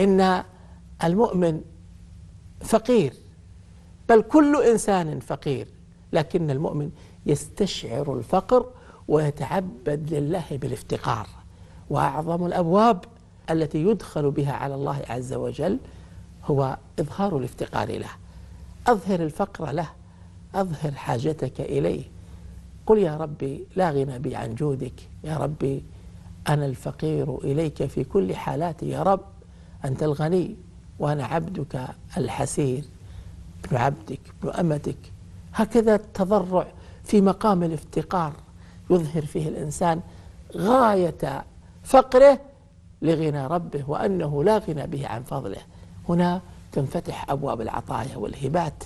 إن المؤمن فقير بل كل إنسان فقير لكن المؤمن يستشعر الفقر ويتعبد لله بالافتقار وأعظم الأبواب التي يدخل بها على الله عز وجل هو إظهار الافتقار له أظهر الفقر له أظهر حاجتك إليه قل يا ربي لا غنى بي عن جودك يا ربي أنا الفقير إليك في كل حالاتي يا رب أنت الغني وأنا عبدك الحسير ابن عبدك ابن أمتك هكذا التضرع في مقام الافتقار يظهر فيه الإنسان غاية فقره لغنى ربه وأنه لا غنى به عن فضله هنا تنفتح أبواب العطايا والهبات